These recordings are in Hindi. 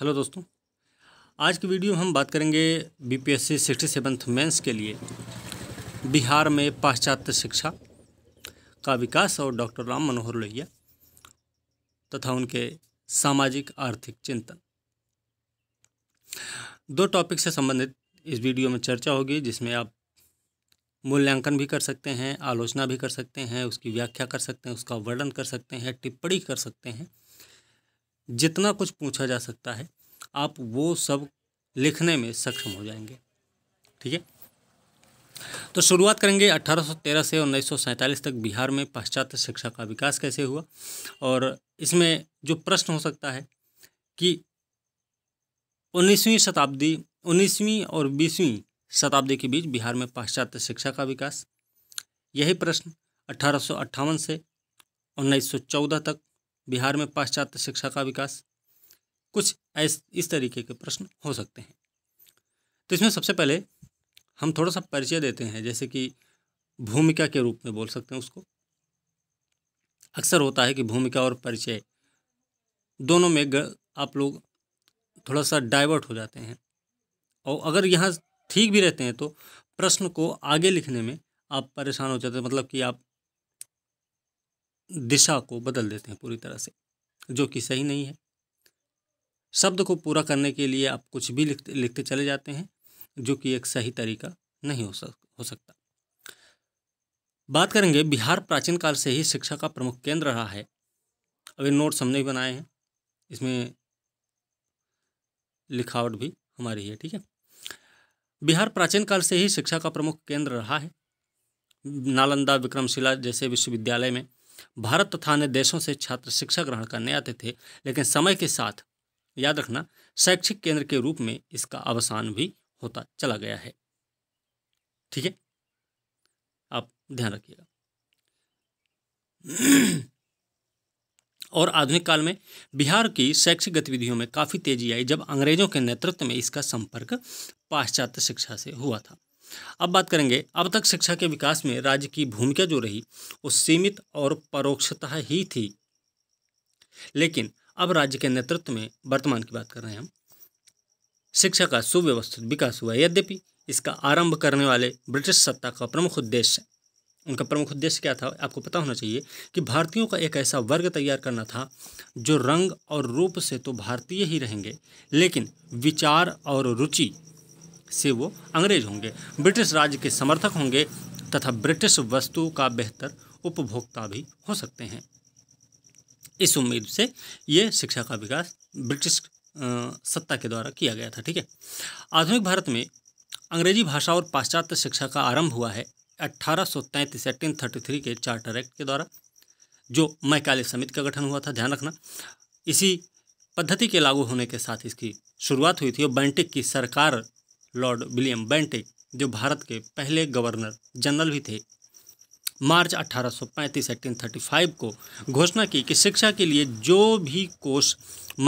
हेलो दोस्तों आज की वीडियो में हम बात करेंगे बीपीएससी सिक्सटी सेवन्थ मेन्स के लिए बिहार में पाश्चात्य शिक्षा का विकास और डॉक्टर राम मनोहर लोहिया तथा उनके सामाजिक आर्थिक चिंतन दो टॉपिक से संबंधित इस वीडियो में चर्चा होगी जिसमें आप मूल्यांकन भी कर सकते हैं आलोचना भी कर सकते हैं उसकी व्याख्या कर सकते हैं उसका वर्णन कर सकते हैं टिप्पणी कर सकते हैं जितना कुछ पूछा जा सकता है आप वो सब लिखने में सक्षम हो जाएंगे ठीक है तो शुरुआत करेंगे 1813 से उन्नीस तक बिहार में पाश्चात्य शिक्षा का विकास कैसे हुआ और इसमें जो प्रश्न हो सकता है कि उन्नीसवीं शताब्दी उन्नीसवीं और बीसवीं शताब्दी के बीच बिहार में पाश्चात्य शिक्षा का विकास यही प्रश्न अठारह से उन्नीस तक बिहार में पाश्चात्य शिक्षा का विकास कुछ इस तरीके के प्रश्न हो सकते हैं तो इसमें सबसे पहले हम थोड़ा सा परिचय देते हैं जैसे कि भूमिका के रूप में बोल सकते हैं उसको अक्सर होता है कि भूमिका और परिचय दोनों में आप लोग थोड़ा सा डाइवर्ट हो जाते हैं और अगर यहाँ ठीक भी रहते हैं तो प्रश्न को आगे लिखने में आप परेशान हो जाते हैं मतलब कि आप दिशा को बदल देते हैं पूरी तरह से जो कि सही नहीं है शब्द को पूरा करने के लिए आप कुछ भी लिखते लिखते चले जाते हैं जो कि एक सही तरीका नहीं हो सक हो सकता बात करेंगे बिहार प्राचीन काल से ही शिक्षा का प्रमुख केंद्र रहा है अभी नोट्स हमने भी बनाए हैं इसमें लिखावट भी हमारी है ठीक है बिहार प्राचीन काल से ही शिक्षा का प्रमुख केंद्र रहा है नालंदा विक्रमशिला जैसे विश्वविद्यालय में भारत तथा अन्य देशों से छात्र शिक्षा ग्रहण करने आते थे लेकिन समय के साथ याद रखना शैक्षिक केंद्र के रूप में इसका अवसान भी होता चला गया है ठीक है आप ध्यान रखिएगा और आधुनिक काल में बिहार की शैक्षिक गतिविधियों में काफ़ी तेजी आई जब अंग्रेजों के नेतृत्व में इसका संपर्क पाश्चात्य शिक्षा से हुआ था अब बात करेंगे अब तक शिक्षा के विकास में राज्य की भूमिका जो रही वो सीमित और परोक्षतः ही थी लेकिन अब राज्य के नेतृत्व में वर्तमान की बात कर रहे हैं हम शिक्षा का सुव्यवस्थित विकास हुआ यद्यपि इसका आरंभ करने वाले ब्रिटिश सत्ता का प्रमुख उद्देश्य उनका प्रमुख उद्देश्य क्या था आपको पता होना चाहिए कि भारतीयों का एक ऐसा वर्ग तैयार करना था जो रंग और रूप से तो भारतीय ही रहेंगे लेकिन विचार और रुचि से वो अंग्रेज होंगे ब्रिटिश राज्य के समर्थक होंगे तथा ब्रिटिश वस्तु का बेहतर उपभोक्ता भी हो सकते हैं इस उम्मीद से ये शिक्षा का विकास ब्रिटिश सत्ता के द्वारा किया गया था ठीक है आधुनिक भारत में अंग्रेजी भाषा और पाश्चात्य शिक्षा का आरंभ हुआ है अट्ठारह सौ तैंतीस थर्टी थ्री के चार्टर एक्ट के द्वारा जो मैकाले समिति का गठन हुआ था ध्यान रखना इसी पद्धति के लागू होने के साथ इसकी शुरुआत हुई थी और बैंटिक की सरकार लॉर्ड विलियम बेंटे जो भारत के पहले गवर्नर जनरल भी थे मार्च 1835 एक्ट को घोषणा की कि शिक्षा के लिए जो भी कोष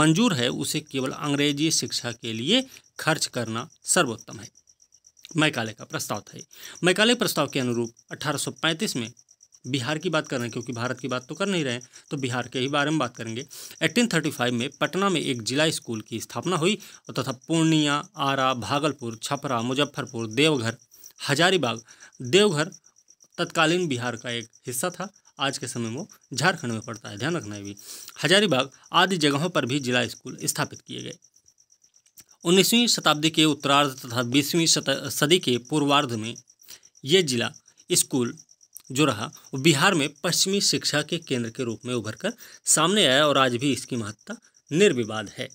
मंजूर है उसे केवल अंग्रेजी शिक्षा के लिए खर्च करना सर्वोत्तम है मैकाले का प्रस्ताव था मैकाले प्रस्ताव के अनुरूप 1835 में बिहार की बात कर रहे हैं क्योंकि भारत की बात तो कर नहीं रहे तो बिहार के ही बारे में बात करेंगे 1835 में पटना में एक जिला स्कूल की स्थापना हुई तथा पूर्णिया आरा भागलपुर छपरा मुजफ्फरपुर देवघर हजारीबाग देवघर तत्कालीन बिहार का एक हिस्सा था आज के समय में झारखंड में पड़ता है ध्यान रखना है भी हजारीबाग आदि जगहों पर भी जिला स्कूल स्थापित किए गए उन्नीसवीं शताब्दी के उत्तरार्ध तथा बीसवीं सदी के पूर्वार्ध में ये जिला स्कूल जो रहा वो बिहार में पश्चिमी शिक्षा के केंद्र के रूप में उभर कर सामने आया और आज भी इसकी महत्ता निर्विवाद है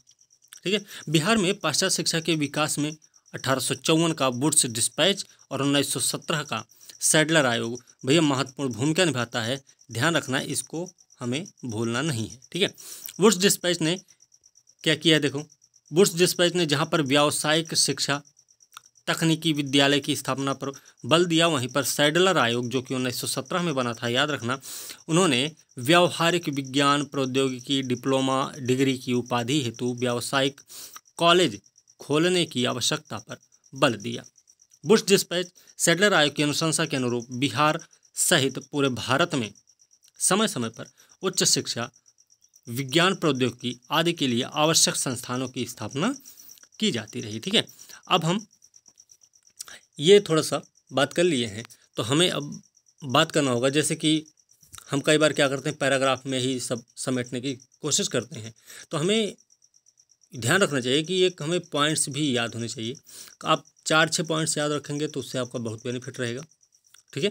ठीक है बिहार में पाश्चात्य शिक्षा के विकास में अठारह का बुड्स डिस्पैच और उन्नीस का सेडलर आयोग भैया महत्वपूर्ण भूमिका निभाता है ध्यान रखना इसको हमें भूलना नहीं है ठीक है बुड्स डिस्पैच ने क्या किया देखो बुड्स डिस्पैच ने जहाँ पर व्यावसायिक शिक्षा तकनीकी विद्यालय की स्थापना पर बल दिया वहीं पर सैडलर आयोग जो कि 1917 में बना था याद रखना उन्होंने व्यावहारिक विज्ञान प्रौद्योगिकी डिप्लोमा डिग्री की उपाधि हेतु व्यावसायिक कॉलेज खोलने की आवश्यकता पर बल दिया बुश डिस्पैच सेडलर आयोग की अनुशंसा के अनुरूप बिहार सहित पूरे भारत में समय समय पर उच्च शिक्षा विज्ञान प्रौद्योगिकी आदि के लिए आवश्यक संस्थानों की स्थापना की जाती रही ठीक है अब हम ये थोड़ा सा बात कर लिए हैं तो हमें अब बात करना होगा जैसे कि हम कई बार क्या करते हैं पैराग्राफ में ही सब समेटने की कोशिश करते हैं तो हमें ध्यान रखना चाहिए कि एक हमें पॉइंट्स भी याद होने चाहिए आप चार छः पॉइंट्स याद रखेंगे तो उससे आपका बहुत बेनिफिट रहेगा ठीक है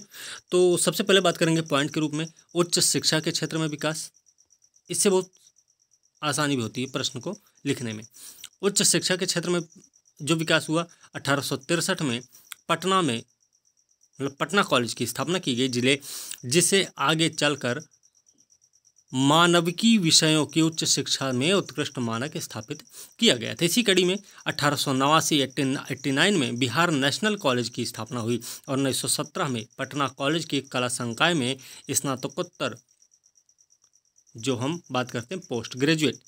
तो सबसे पहले बात करेंगे पॉइंट के रूप में उच्च शिक्षा के क्षेत्र में विकास इससे बहुत आसानी भी होती है प्रश्न को लिखने में उच्च शिक्षा के क्षेत्र में जो विकास हुआ अठारह में पटना में मतलब पटना कॉलेज की स्थापना की गई जिले जिसे आगे चलकर मानवकी विषयों की उच्च शिक्षा में उत्कृष्ट मानक स्थापित किया गया था इसी कड़ी में अठारह सौ नवासी एट्टी नाइन में बिहार नेशनल कॉलेज की स्थापना हुई और उन्नीस सौ सत्रह में पटना कॉलेज के कला संकाय में स्नातकोत्तर जो हम बात करते हैं पोस्ट ग्रेजुएट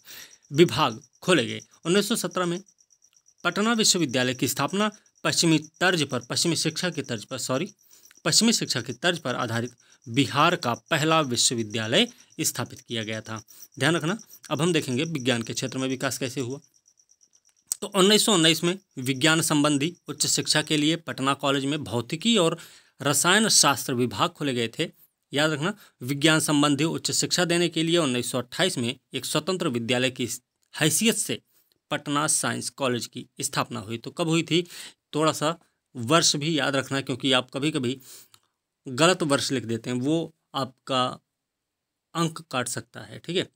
विभाग खोले गए 1917 में पटना विश्वविद्यालय की स्थापना पश्चिमी तर्ज पर पश्चिमी शिक्षा की तर्ज पर सॉरी पश्चिमी शिक्षा की तर्ज पर आधारित बिहार का पहला विश्वविद्यालय स्थापित किया गया था ध्यान रखना अब हम देखेंगे विज्ञान के क्षेत्र में विकास कैसे हुआ तो उन्नीस में विज्ञान संबंधी उच्च शिक्षा के लिए पटना कॉलेज में भौतिकी और रसायन शास्त्र विभाग खोले गए थे याद रखना विज्ञान संबंधी उच्च शिक्षा देने के लिए उन्नीस में एक स्वतंत्र विद्यालय की हैसियत से पटना साइंस कॉलेज की स्थापना हुई तो कब हुई थी थोड़ा सा वर्ष भी याद रखना है क्योंकि आप कभी कभी गलत वर्ष लिख देते हैं वो आपका अंक काट सकता है ठीक है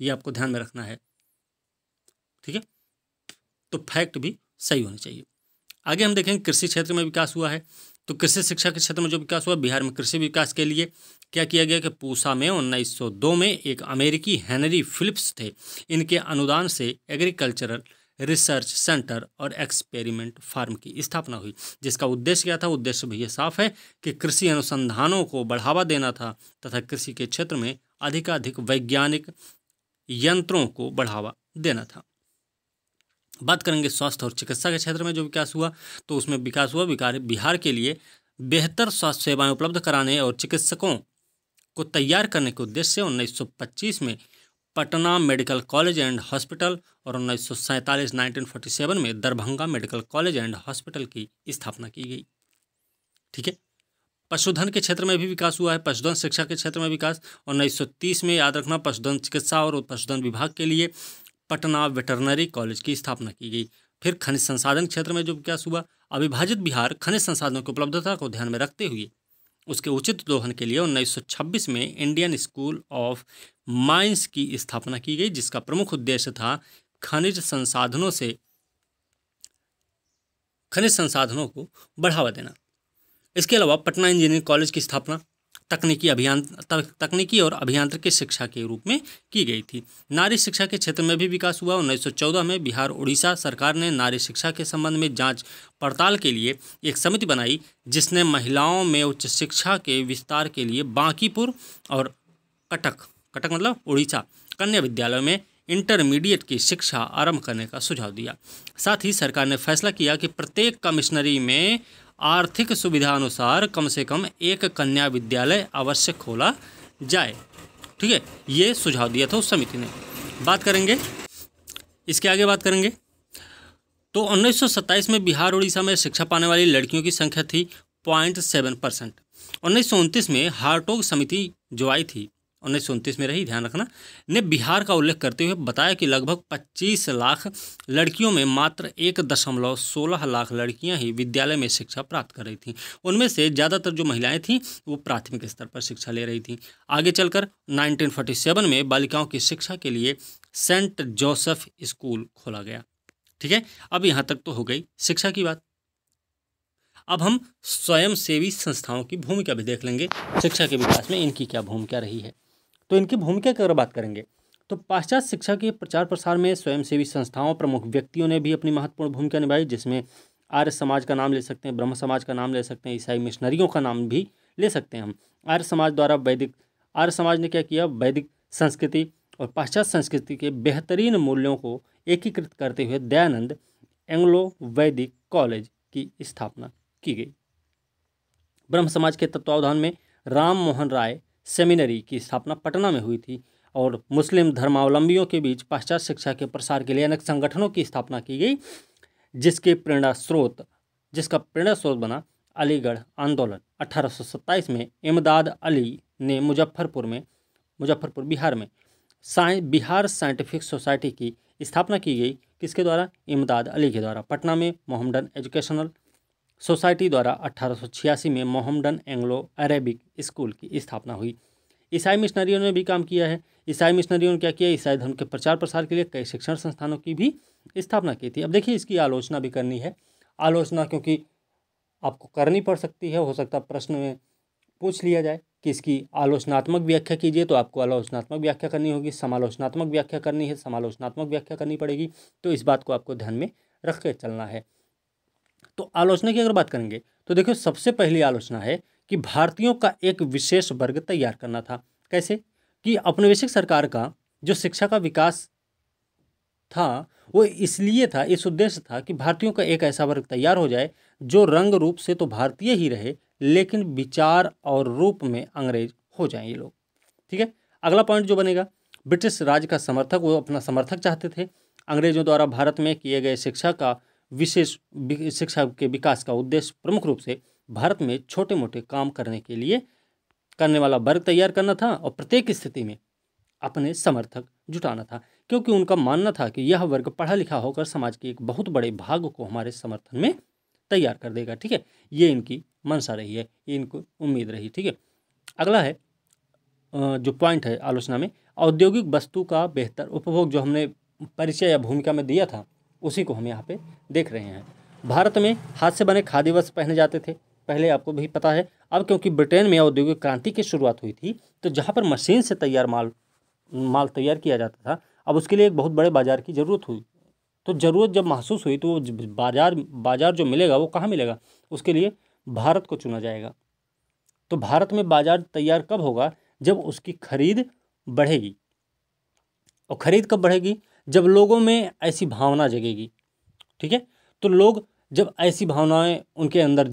ये आपको ध्यान में रखना है ठीक है तो फैक्ट भी सही होने चाहिए आगे हम देखेंगे कृषि क्षेत्र में विकास हुआ है तो कृषि शिक्षा के क्षेत्र में जो विकास हुआ बिहार में कृषि विकास के लिए क्या किया गया कि पूसा में 1902 में एक अमेरिकी हेनरी फिलिप्स थे इनके अनुदान से एग्रीकल्चरल रिसर्च सेंटर और एक्सपेरिमेंट फार्म की स्थापना हुई जिसका उद्देश्य क्या था उद्देश्य भी ये साफ है कि कृषि अनुसंधानों को बढ़ावा देना था तथा कृषि के क्षेत्र में अधिकाधिक वैज्ञानिक यंत्रों को बढ़ावा देना था बात करेंगे स्वास्थ्य और चिकित्सा के क्षेत्र में जो विकास हुआ तो उसमें विकास हुआ विकार बिहार के लिए बेहतर स्वास्थ्य सेवाएं उपलब्ध कराने और चिकित्सकों को तैयार करने के उद्देश्य से उन्नीस में Patna medical college and hospital और उन्नीस सौ सैंतालीस में Darbhanga medical college and hospital की स्थापना की गई ठीक है पशुधन के क्षेत्र में भी विकास हुआ है पशुधन शिक्षा के क्षेत्र में विकास उन्नीस सौ तीस में याद रखना पशुधन चिकित्सा और पशुधन विभाग के लिए पटना वेटरनरी कॉलेज की स्थापना की गई फिर खनिज संसाधन क्षेत्र में जो विकास हुआ अविभाजित बिहार खनिज संसाधनों की उपलब्धता को ध्यान में रखते हुए उसके उचित दोहन के लिए 1926 में इंडियन स्कूल ऑफ माइंस की स्थापना की गई जिसका प्रमुख उद्देश्य था खनिज संसाधनों से खनिज संसाधनों को बढ़ावा देना इसके अलावा पटना इंजीनियरिंग कॉलेज की स्थापना तकनीकी अभियान तकनीकी और अभियांत्रिकी शिक्षा के रूप में की गई थी नारी शिक्षा के क्षेत्र में भी विकास हुआ 1914 में बिहार उड़ीसा सरकार ने नारी शिक्षा के संबंध में जांच पड़ताल के लिए एक समिति बनाई जिसने महिलाओं में उच्च शिक्षा के विस्तार के लिए बांकीपुर और कटक कटक मतलब उड़ीसा कन्या विद्यालय में इंटरमीडिएट की शिक्षा आरंभ करने का सुझाव दिया साथ ही सरकार ने फैसला किया कि प्रत्येक कमिश्नरी में आर्थिक सुविधा अनुसार कम से कम एक कन्या विद्यालय अवश्य खोला जाए ठीक है ये सुझाव दिया था उस समिति ने बात करेंगे इसके आगे बात करेंगे तो 1927 में बिहार उड़ीसा में शिक्षा पाने वाली लड़कियों की संख्या थी पॉइंट सेवन परसेंट उन्नीस में हार्टोग समिति जो आई थी उन्नीस में रही ध्यान रखना ने बिहार का उल्लेख करते हुए बताया कि लगभग 25 लाख लड़कियों में मात्र एक दशमलव सोलह लाख लड़कियां ही विद्यालय में शिक्षा प्राप्त कर रही थीं उनमें से ज़्यादातर जो महिलाएं थीं वो प्राथमिक स्तर पर शिक्षा ले रही थीं आगे चलकर 1947 में बालिकाओं की शिक्षा के लिए सेंट जोसेफ स्कूल खोला गया ठीक है अब यहाँ तक तो हो गई शिक्षा की बात अब हम स्वयंसेवी संस्थाओं की भूमिका भी देख लेंगे शिक्षा के विकास में इनकी क्या भूमिका रही है तो इनकी भूमिका की अगर बात करेंगे तो पाश्चात्य शिक्षा के प्रचार प्रसार में स्वयंसेवी संस्थाओं प्रमुख व्यक्तियों ने भी अपनी महत्वपूर्ण भूमिका निभाई जिसमें आर्य समाज का नाम ले सकते हैं ब्रह्म समाज का नाम ले सकते हैं ईसाई मिशनरियों का नाम भी ले सकते हैं हम आर्य समाज द्वारा वैदिक आर्य समाज ने क्या किया वैदिक संस्कृति और पाश्चात्य संस्कृति के बेहतरीन मूल्यों को एकीकृत करते हुए दयानंद एंग्लो वैदिक कॉलेज की स्थापना की गई ब्रह्म समाज के तत्वावधान में राम मोहन राय सेमिनरी की स्थापना पटना में हुई थी और मुस्लिम धर्मावलंबियों के बीच पाश्चात्य शिक्षा के प्रसार के लिए अनेक संगठनों की स्थापना की गई जिसके प्रेरणा स्रोत जिसका प्रेरणा स्रोत बना अलीगढ़ आंदोलन 1827 में इमदाद अली ने मुजफ्फरपुर में मुजफ्फरपुर बिहार में साइ बिहार साइंटिफिक सोसाइटी की स्थापना की गई किसके द्वारा इमदाद अली के द्वारा पटना में मोहम्मदन एजुकेशनल सोसाइटी द्वारा अठारह में मोहम्मडन एंग्लो अरेबिक स्कूल की स्थापना हुई ईसाई मिशनरियों ने भी काम किया है ईसाई मिशनरियों ने क्या किया ईसाई धर्म के प्रचार प्रसार के लिए कई शिक्षण संस्थानों की भी स्थापना की थी अब देखिए इसकी आलोचना भी करनी है आलोचना क्योंकि आपको करनी पड़ सकती है हो सकता है प्रश्न में पूछ लिया जाए कि इसकी आलोचनात्मक व्याख्या कीजिए तो आपको आलोचनात्मक व्याख्या करनी होगी समालोचनात्मक व्याख्या करनी है समालोचनात्मक व्याख्या करनी पड़ेगी तो इस बात को आपको ध्यान में रख के चलना है तो आलोचना की अगर बात करेंगे तो देखिए सबसे पहली आलोचना है कि भारतीयों का एक विशेष वर्ग तैयार करना था कैसे कि औपनिवेशिक सरकार का जो शिक्षा का विकास था वो इसलिए था इस उद्देश्य था कि भारतीयों का एक ऐसा वर्ग तैयार हो जाए जो रंग रूप से तो भारतीय ही रहे लेकिन विचार और रूप में अंग्रेज हो जाएं ये लोग ठीक है अगला पॉइंट जो बनेगा ब्रिटिश राज का समर्थक वो अपना समर्थक चाहते थे अंग्रेजों द्वारा भारत में किए गए शिक्षा का विशेष शिक्षा के विकास का उद्देश्य प्रमुख रूप से भारत में छोटे मोटे काम करने के लिए करने वाला वर्ग तैयार करना था और प्रत्येक स्थिति में अपने समर्थक जुटाना था क्योंकि उनका मानना था कि यह वर्ग पढ़ा लिखा होकर समाज के एक बहुत बड़े भाग को हमारे समर्थन में तैयार कर देगा ठीक है ये इनकी मनसा रही है ये इनको उम्मीद रही ठीक है अगला है जो पॉइंट है आलोचना में औद्योगिक वस्तु का बेहतर उपभोग जो हमने परिचय या भूमिका में दिया था उसी को हम यहाँ पे देख रहे हैं भारत में हाथ से बने खादी वस्त्र पहने जाते थे पहले आपको भी पता है अब क्योंकि ब्रिटेन में औद्योगिक क्रांति की शुरुआत हुई थी तो जहाँ पर मशीन से तैयार माल माल तैयार किया जाता था अब उसके लिए एक बहुत बड़े बाज़ार की ज़रूरत हुई तो ज़रूरत जब महसूस हुई तो वो बाज़ार बाज़ार जो मिलेगा वो कहाँ मिलेगा उसके लिए भारत को चुना जाएगा तो भारत में बाज़ार तैयार कब होगा जब उसकी खरीद बढ़ेगी और ख़रीद कब बढ़ेगी जब लोगों में ऐसी भावना जगेगी ठीक है तो लोग जब ऐसी भावनाएं उनके अंदर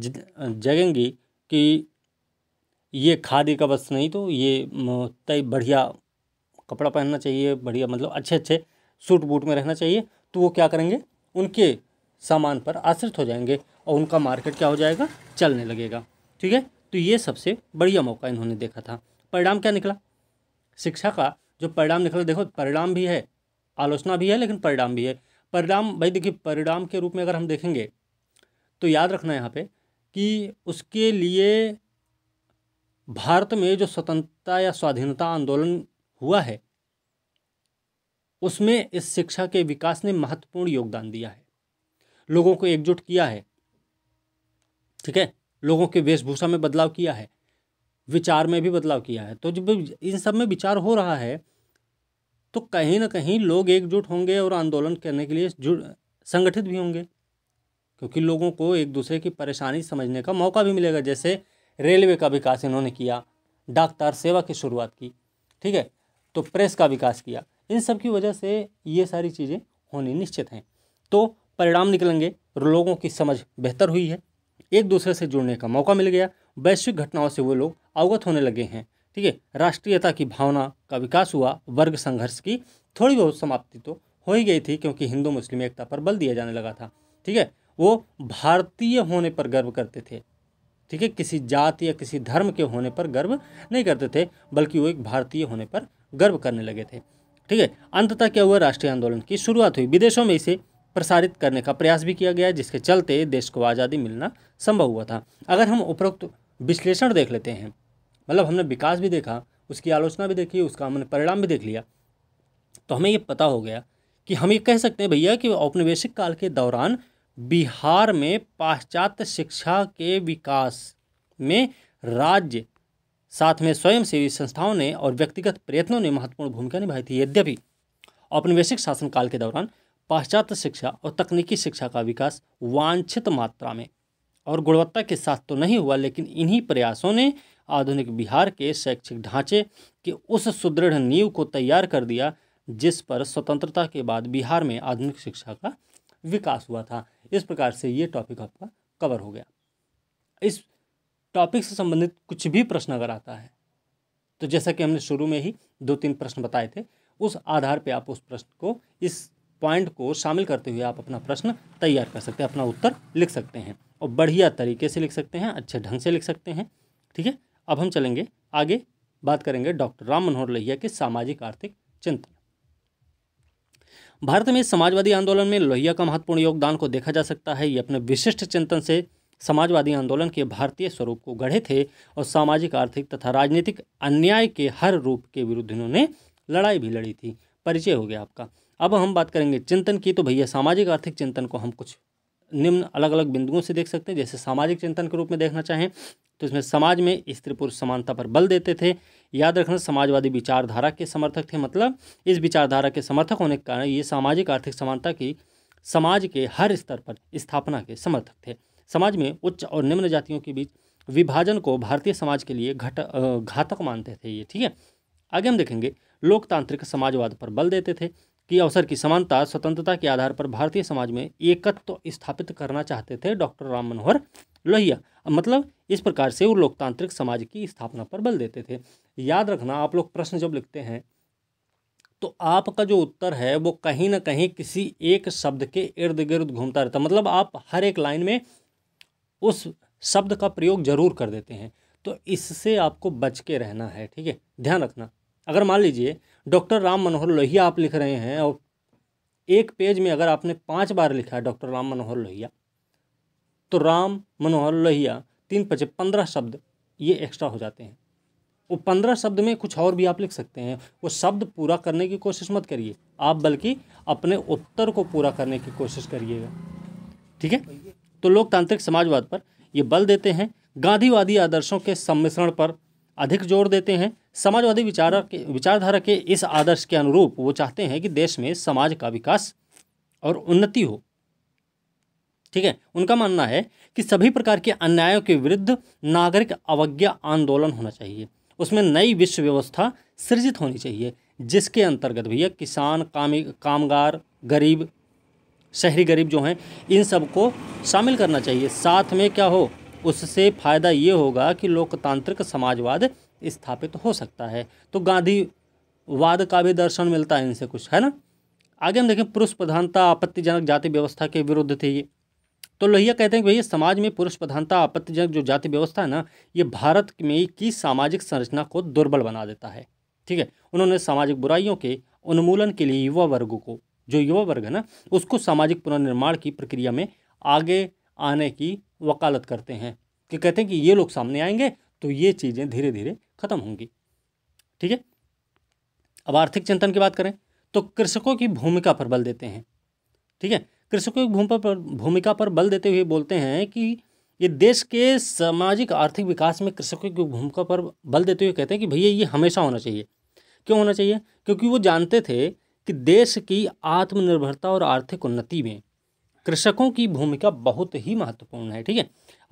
जगेंगी कि ये खादी का बस नहीं तो ये तय बढ़िया कपड़ा पहनना चाहिए बढ़िया मतलब अच्छे अच्छे सूट बूट में रहना चाहिए तो वो क्या करेंगे उनके सामान पर आश्रित हो जाएंगे और उनका मार्केट क्या हो जाएगा चलने लगेगा ठीक है तो ये सबसे बढ़िया मौका इन्होंने देखा था परिणाम क्या निकला शिक्षा का जो परिणाम निकला देखो परिणाम भी है आलोचना भी है लेकिन परिणाम भी है परिणाम भाई देखिए परिणाम के रूप में अगर हम देखेंगे तो याद रखना यहाँ पे कि उसके लिए भारत में जो स्वतंत्रता या स्वाधीनता आंदोलन हुआ है उसमें इस शिक्षा के विकास ने महत्वपूर्ण योगदान दिया है लोगों को एकजुट किया है ठीक है लोगों के वेशभूषा में बदलाव किया है विचार में भी बदलाव किया है तो जब इन सब में विचार हो रहा है तो कहीं ना कहीं लोग एकजुट होंगे और आंदोलन करने के लिए जुड़ संगठित भी होंगे क्योंकि लोगों को एक दूसरे की परेशानी समझने का मौका भी मिलेगा जैसे रेलवे का विकास इन्होंने किया डाकतार सेवा की शुरुआत की ठीक है तो प्रेस का विकास किया इन सब की वजह से ये सारी चीज़ें होनी निश्चित हैं तो परिणाम निकलेंगे लोगों की समझ बेहतर हुई है एक दूसरे से जुड़ने का मौका मिल गया वैश्विक घटनाओं से वो लोग अवगत होने लगे हैं ठीक है राष्ट्रीयता की भावना का विकास हुआ वर्ग संघर्ष की थोड़ी बहुत समाप्ति तो हो ही गई थी क्योंकि हिंदू मुस्लिम एकता पर बल दिया जाने लगा था ठीक है वो भारतीय होने पर गर्व करते थे ठीक है किसी जात या किसी धर्म के होने पर गर्व नहीं करते थे बल्कि वो एक भारतीय होने पर गर्व करने लगे थे ठीक है अंततः क्या हुआ राष्ट्रीय आंदोलन की शुरुआत हुई विदेशों में इसे प्रसारित करने का प्रयास भी किया गया जिसके चलते देश को आज़ादी मिलना संभव हुआ था अगर हम उपरोक्त विश्लेषण देख लेते हैं मतलब हमने विकास भी देखा उसकी आलोचना भी देखी उसका हमने परिणाम भी देख लिया तो हमें ये पता हो गया कि हम ये कह सकते हैं भैया कि औपनिवेशिक काल के दौरान बिहार में पाश्चात्य शिक्षा के विकास में राज्य साथ में स्वयंसेवी संस्थाओं ने और व्यक्तिगत प्रयत्नों ने महत्वपूर्ण भूमिका निभाई थी यद्यपि औपनिवेशिक शासनकाल के दौरान पाश्चात्य शिक्षा और तकनीकी शिक्षा का विकास वांछित मात्रा में और गुणवत्ता के साथ तो नहीं हुआ लेकिन इन्हीं प्रयासों ने आधुनिक बिहार के शैक्षिक ढांचे के उस सुदृढ़ नींव को तैयार कर दिया जिस पर स्वतंत्रता के बाद बिहार में आधुनिक शिक्षा का विकास हुआ था इस प्रकार से ये टॉपिक आपका कवर हो गया इस टॉपिक से संबंधित कुछ भी प्रश्न अगर आता है तो जैसा कि हमने शुरू में ही दो तीन प्रश्न बताए थे उस आधार पर आप उस प्रश्न को इस पॉइंट को शामिल करते हुए आप अपना प्रश्न तैयार कर सकते हैं अपना उत्तर लिख सकते हैं और बढ़िया तरीके से लिख सकते हैं अच्छे ढंग से लिख सकते हैं ठीक है अब हम चलेंगे आगे बात करेंगे डॉक्टर राम मनोहर लोहिया के सामाजिक आर्थिक चिंतन भारत में समाजवादी आंदोलन में लोहिया का महत्वपूर्ण योगदान को देखा जा सकता है ये अपने विशिष्ट चिंतन से समाजवादी आंदोलन के भारतीय स्वरूप को गढ़े थे और सामाजिक आर्थिक तथा राजनीतिक अन्याय के हर रूप के विरुद्ध इन्होंने लड़ाई भी लड़ी थी परिचय हो गया आपका अब हम बात करेंगे चिंतन की तो भैया सामाजिक आर्थिक चिंतन को हम कुछ निम्न अलग अलग बिंदुओं से देख सकते हैं जैसे सामाजिक चिंतन के रूप में देखना चाहें तो इसमें समाज में स्त्री पुरुष समानता पर बल देते थे याद रखना समाजवादी विचारधारा के समर्थक थे मतलब इस विचारधारा के समर्थक होने के कारण ये सामाजिक आर्थिक समानता की समाज के हर स्तर पर स्थापना के समर्थक थे समाज में उच्च और निम्न जातियों के बीच विभाजन को भारतीय समाज के लिए घट घातक मानते थे ये ठीक है आगे हम देखेंगे लोकतांत्रिक समाजवाद पर बल देते थे के अवसर की समानता स्वतंत्रता के आधार पर भारतीय समाज में एकत्व तो स्थापित करना चाहते थे डॉक्टर राम मनोहर लोहिया मतलब इस प्रकार से वो लोकतांत्रिक समाज की स्थापना पर बल देते थे याद रखना आप लोग प्रश्न जब लिखते हैं तो आपका जो उत्तर है वो कहीं ना कहीं किसी एक शब्द के इर्द गिर्द घूमता रहता मतलब आप हर एक लाइन में उस शब्द का प्रयोग जरूर कर देते हैं तो इससे आपको बच के रहना है ठीक है ध्यान रखना अगर मान लीजिए डॉक्टर राम मनोहर लोहिया आप लिख रहे हैं और एक पेज में अगर आपने पाँच बार लिखा है डॉक्टर राम मनोहर लोहिया तो राम मनोहर लोहिया तीन पचे पंद्रह शब्द ये एक्स्ट्रा हो जाते हैं वो पंद्रह शब्द में कुछ और भी आप लिख सकते हैं वो शब्द पूरा करने की कोशिश मत करिए आप बल्कि अपने उत्तर को पूरा करने की कोशिश करिएगा ठीक है तो लोकतांत्रिक समाजवाद पर ये बल देते हैं गांधीवादी आदर्शों के सम्मिश्रण पर अधिक जोर देते हैं समाजवादी विचार के विचारधारा के इस आदर्श के अनुरूप वो चाहते हैं कि देश में समाज का विकास और उन्नति हो ठीक है उनका मानना है कि सभी प्रकार के अन्यायों के विरुद्ध नागरिक अवज्ञा आंदोलन होना चाहिए उसमें नई विश्व व्यवस्था सृजित होनी चाहिए जिसके अंतर्गत भैया किसान कामी कामगार गरीब शहरी गरीब जो हैं इन सबको शामिल करना चाहिए साथ में क्या हो उससे फ़ायदा ये होगा कि लोकतांत्रिक समाजवाद स्थापित हो सकता है तो गांधीवाद का भी दर्शन मिलता है इनसे कुछ है ना आगे हम देखें पुरुष प्रधानता आपत्तिजनक जाति व्यवस्था के विरुद्ध थे ये तो लोहिया कहते हैं कि भैया समाज में पुरुष प्रधानता आपत्तिजनक जो जाति व्यवस्था है ना ये भारत में की सामाजिक संरचना को दुर्बल बना देता है ठीक है उन्होंने सामाजिक बुराइयों के उन्मूलन के लिए युवा वर्ग को जो युवा वर्ग है ना उसको सामाजिक पुनर्निर्माण की प्रक्रिया में आगे आने की वकालत करते हैं कि कहते हैं कि ये लोग सामने आएंगे तो ये चीज़ें धीरे धीरे ख़त्म होंगी ठीक है अब आर्थिक चिंतन की बात करें तो कृषकों की भूमिका पर बल देते हैं ठीक है कृषकों की भूमिका पर भूमिका पर बल देते हुए बोलते हैं कि ये देश के सामाजिक आर्थिक विकास में कृषकों की भूमिका पर बल देते हुए कहते हैं कि भैया ये हमेशा होना चाहिए क्यों होना चाहिए क्योंकि वो जानते थे कि देश की आत्मनिर्भरता और आर्थिक उन्नति में कृषकों की भूमिका बहुत ही महत्वपूर्ण है ठीक है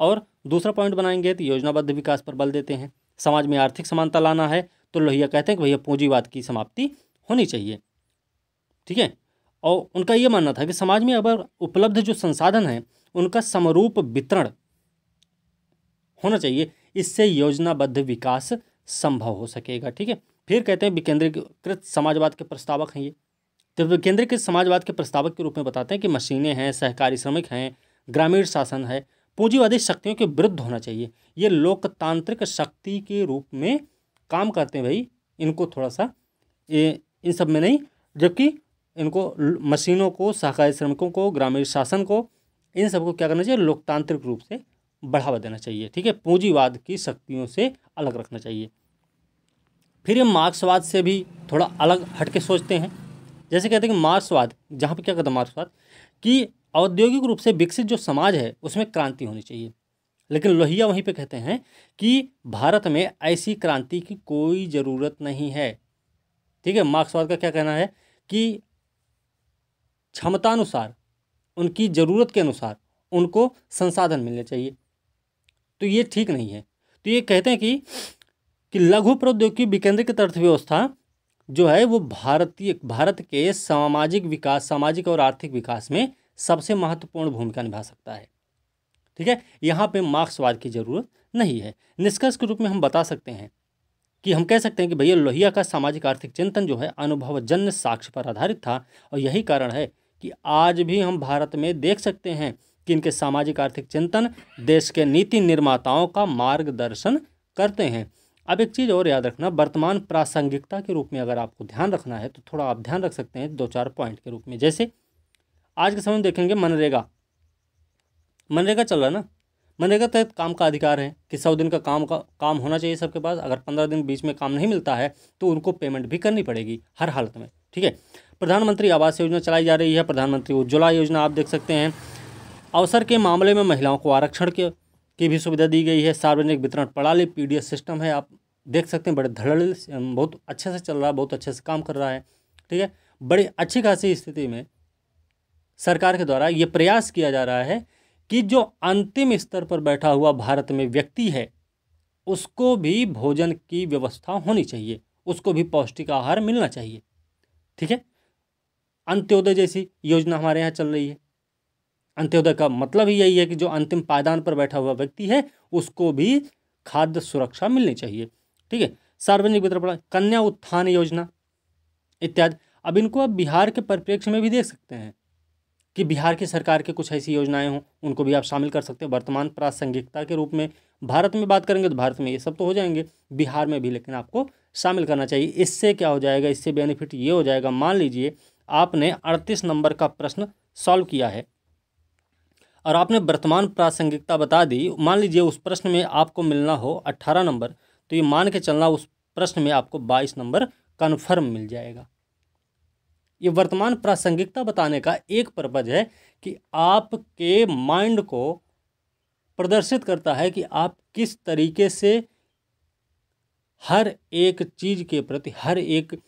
और दूसरा पॉइंट बनाएंगे तो योजनाबद्ध विकास पर बल देते हैं समाज में आर्थिक समानता लाना है तो लोहिया कहते हैं कि भैया पूंजीवाद की समाप्ति होनी चाहिए ठीक है और उनका ये मानना था कि समाज में अगर उपलब्ध जो संसाधन हैं उनका समरूप वितरण होना चाहिए इससे योजनाबद्ध विकास संभव हो सकेगा ठीक है फिर कहते हैं विकेंद्रीकृत समाजवाद के प्रस्तावक हैं ये जब तो केंद्र के समाजवाद के प्रस्तावक के रूप में बताते हैं कि मशीनें हैं सहकारी श्रमिक हैं ग्रामीण शासन है पूंजीवादी शक्तियों के विरुद्ध होना चाहिए ये लोकतांत्रिक शक्ति के रूप में काम करते हैं भाई इनको थोड़ा सा ये इन सब में नहीं जबकि इनको मशीनों को सहकारी श्रमिकों को ग्रामीण शासन को इन सबको क्या करना चाहिए लोकतांत्रिक रूप से बढ़ावा देना चाहिए ठीक है पूंजीवाद की शक्तियों से अलग रखना चाहिए फिर ये मार्क्सवाद से भी थोड़ा अलग हटके सोचते हैं जैसे कहते हैं कि मार्क्सवाद जहाँ पर क्या कहता है मार्क्सवाद कि औद्योगिक रूप से विकसित जो समाज है उसमें क्रांति होनी चाहिए लेकिन लोहिया वहीं पे कहते हैं कि भारत में ऐसी क्रांति की कोई ज़रूरत नहीं है ठीक है मार्क्सवाद का क्या कहना है कि क्षमता अनुसार उनकी ज़रूरत के अनुसार उनको संसाधन मिलने चाहिए तो ये ठीक नहीं है तो ये कहते हैं कि कि लघु प्रौद्योगिकी विकेंद्रीकृत अर्थव्यवस्था जो है वो भारतीय भारत के सामाजिक विकास सामाजिक और आर्थिक विकास में सबसे महत्वपूर्ण भूमिका निभा सकता है ठीक है यहाँ पे मार्क्सवाद की ज़रूरत नहीं है निष्कर्ष के रूप में हम बता सकते हैं कि हम कह सकते हैं कि भैया लोहिया का सामाजिक आर्थिक चिंतन जो है अनुभवजन्य साक्ष्य पर आधारित था और यही कारण है कि आज भी हम भारत में देख सकते हैं कि इनके सामाजिक आर्थिक चिंतन देश के नीति निर्माताओं का मार्गदर्शन करते हैं अब एक चीज़ और याद रखना वर्तमान प्रासंगिकता के रूप में अगर आपको ध्यान रखना है तो थोड़ा आप ध्यान रख सकते हैं दो चार पॉइंट के रूप में जैसे आज के समय में देखेंगे मनरेगा मनरेगा चल रहा है ना मनरेगा तहत तो काम का अधिकार है कि सौ दिन का काम का काम होना चाहिए सबके पास अगर पंद्रह दिन बीच में काम नहीं मिलता है तो उनको पेमेंट भी करनी पड़ेगी हर हालत में ठीक है प्रधानमंत्री आवास योजना चलाई जा रही है प्रधानमंत्री उज्ज्वला योजना आप देख सकते हैं अवसर के मामले में महिलाओं को आरक्षण के की भी सुविधा दी गई है सार्वजनिक वितरण प्रणाली पी सिस्टम है आप देख सकते हैं बड़े धड़ल बहुत अच्छे से चल रहा है बहुत अच्छे से काम कर रहा है ठीक है बड़ी अच्छी खासी स्थिति में सरकार के द्वारा ये प्रयास किया जा रहा है कि जो अंतिम स्तर पर बैठा हुआ भारत में व्यक्ति है उसको भी भोजन की व्यवस्था होनी चाहिए उसको भी पौष्टिक आहार मिलना चाहिए ठीक है अंत्योदय जैसी योजना हमारे यहाँ चल रही है अंत्योदय का मतलब ही यही है कि जो अंतिम पायदान पर बैठा हुआ व्यक्ति है उसको भी खाद्य सुरक्षा मिलनी चाहिए ठीक है सार्वजनिक वितरण प्रणाली कन्या उत्थान योजना इत्यादि अब इनको आप बिहार के परिप्रेक्ष्य में भी देख सकते हैं कि बिहार की सरकार के कुछ ऐसी योजनाएं हों उनको भी आप शामिल कर सकते हैं वर्तमान प्रासंगिकता के रूप में भारत में बात करेंगे तो भारत में ये सब तो हो जाएंगे बिहार में भी लेकिन आपको शामिल करना चाहिए इससे क्या हो जाएगा इससे बेनिफिट ये हो जाएगा मान लीजिए आपने अड़तीस नंबर का प्रश्न सॉल्व किया है और आपने वर्तमान प्रासंगिकता बता दी मान लीजिए उस प्रश्न में आपको मिलना हो अट्ठारह नंबर तो ये मान के चलना उस प्रश्न में आपको बाईस नंबर कन्फर्म मिल जाएगा ये वर्तमान प्रासंगिकता बताने का एक पर्पज है कि आपके माइंड को प्रदर्शित करता है कि आप किस तरीके से हर एक चीज़ के प्रति हर एक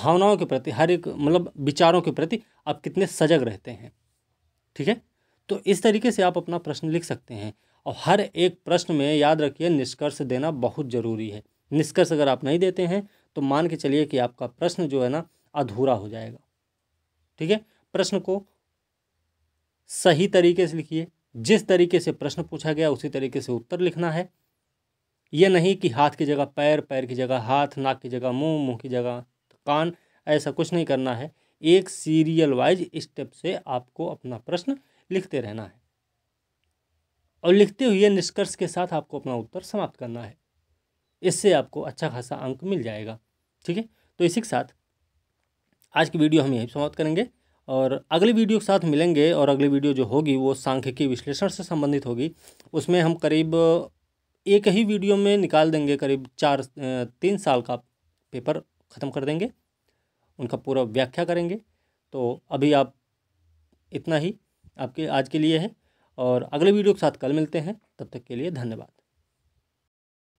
भावनाओं के प्रति हर एक मतलब विचारों के प्रति आप कितने सजग रहते हैं ठीक है तो इस तरीके से आप अपना प्रश्न लिख सकते हैं और हर एक प्रश्न में याद रखिए निष्कर्ष देना बहुत ज़रूरी है निष्कर्ष अगर आप नहीं देते हैं तो मान के चलिए कि आपका प्रश्न जो है ना अधूरा हो जाएगा ठीक है प्रश्न को सही तरीके से लिखिए जिस तरीके से प्रश्न पूछा गया उसी तरीके से उत्तर लिखना है ये नहीं कि हाथ की जगह पैर पैर की जगह हाथ नाक की जगह मुंह मुंह की जगह कान ऐसा कुछ नहीं करना है एक सीरियल वाइज स्टेप से आपको अपना प्रश्न लिखते रहना है और लिखते हुए निष्कर्ष के साथ आपको अपना उत्तर समाप्त करना है इससे आपको अच्छा खासा अंक मिल जाएगा ठीक है तो इसी के साथ आज की वीडियो हम यहीं समाप्त करेंगे और अगली वीडियो के साथ मिलेंगे और अगली वीडियो जो होगी वो सांख्यिकी विश्लेषण से संबंधित होगी उसमें हम करीब एक ही वीडियो में निकाल देंगे करीब चार तीन साल का पेपर ख़त्म कर देंगे उनका पूरा व्याख्या करेंगे तो अभी आप इतना ही आपके आज के लिए है और अगले वीडियो के साथ कल मिलते हैं तब तक के लिए धन्यवाद